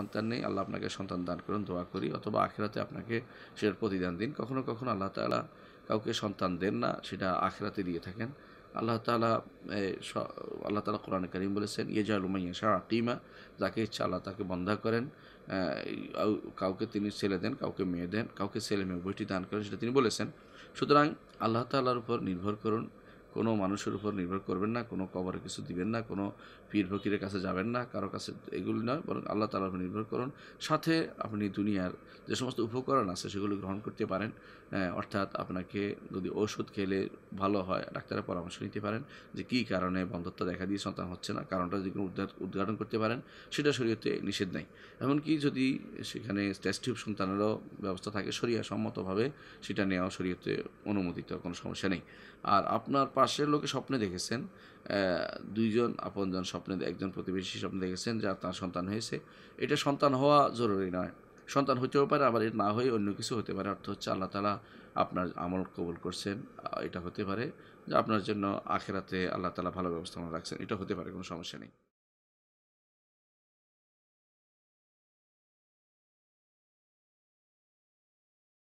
সন্তান নেই আল্লাহ আপনাকে সন্তান দান করুন দোয়া করি অথবা আখেরাতে আপনাকে সেটার প্রতিদান দিন কখনো কখনো আল্লাহ তালা কাউকে সন্তান দেন না সেটা আখেরাতে দিয়ে থাকেন আল্লাহ তালা আল্লাহ তালা কোরআন করিম বলেছেন ইয়েজাল উমাইয়া শাহ আকিমা যাকে ইচ্ছা আল্লাহ তাকে বন্ধা করেন কাউকে তিনি ছেলে দেন কাউকে মেয়ে দেন কাউকে ছেলে মেয়ে বইটি দান করেন সেটা তিনি বলেছেন সুতরাং আল্লাহ তাল্লাহার উপর নির্ভর করুন কোনো মানুষের উপর নির্ভর করবেন না কোনো কবরে কিছু দিবেন না কোনো পীর ফকিরের কাছে যাবেন না কারো কাছে এগুলি নয় বরং আল্লাহ তালার উপর নির্ভর করুন সাথে আপনি দুনিয়ার যে সমস্ত উপকরণ আছে সেগুলো গ্রহণ করতে পারেন হ্যাঁ, অর্থাৎ আপনাকে যদি ওষুধ খেলে ভালো হয় ডাক্তারের পরামর্শ নিতে পারেন যে কী কারণে বন্ধত্ব দেখা দিয়ে সন্তান হচ্ছে না কারণটা যদি উদ্ঘাটন করতে পারেন সেটা শরীয়তে নিষেধ নেই এমনকি যদি সেখানে টেস্টিউব সন্তানেরও ব্যবস্থা থাকে শরিয়া সম্মতভাবে সেটা নেওয়া শরীয়তে অনুমোদিত কোনো সমস্যা নেই আর আপনার পাশের লোকে স্বপ্নে দেখেছেন দুইজন আপনজন স্বপ্নে একজন প্রতিবেশী স্বপ্নে দেখেছেন যে তার সন্তান হয়েছে এটা সন্তান হওয়া জরুরি নয় সন্তান হতেও পারে আবার এটা না হয়ে অন্য কিছু হতে পারে অর্থ হচ্ছে আল্লাহ তালা আপনার আমল কবুল করছেন এটা হতে পারে যে আপনার জন্য আখেরাতে আল্লাহ তালা ভালো ব্যবস্থাপনা রাখছেন এটা হতে পারে কোনো সমস্যা নেই